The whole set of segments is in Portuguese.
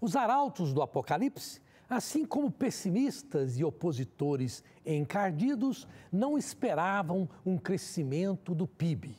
Os arautos do Apocalipse, assim como pessimistas e opositores encardidos, não esperavam um crescimento do PIB.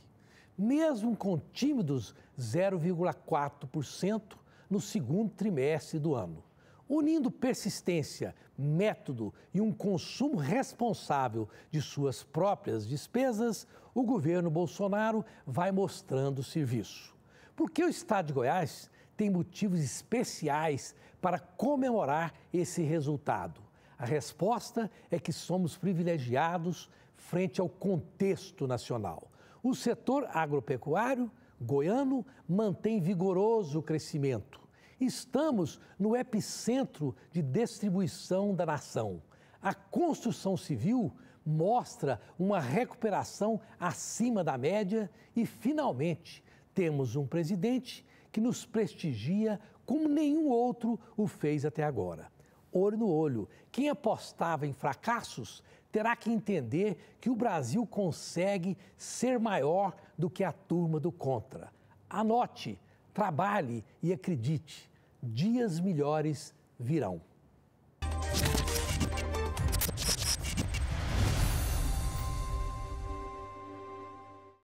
Mesmo com tímidos 0,4% no segundo trimestre do ano. Unindo persistência, método e um consumo responsável de suas próprias despesas, o governo Bolsonaro vai mostrando serviço. Porque o Estado de Goiás tem motivos especiais para comemorar esse resultado. A resposta é que somos privilegiados frente ao contexto nacional. O setor agropecuário goiano mantém vigoroso crescimento. Estamos no epicentro de distribuição da nação. A construção civil mostra uma recuperação acima da média e, finalmente, temos um presidente que nos prestigia como nenhum outro o fez até agora. Olho no olho, quem apostava em fracassos terá que entender que o Brasil consegue ser maior do que a turma do contra. Anote, trabalhe e acredite: dias melhores virão.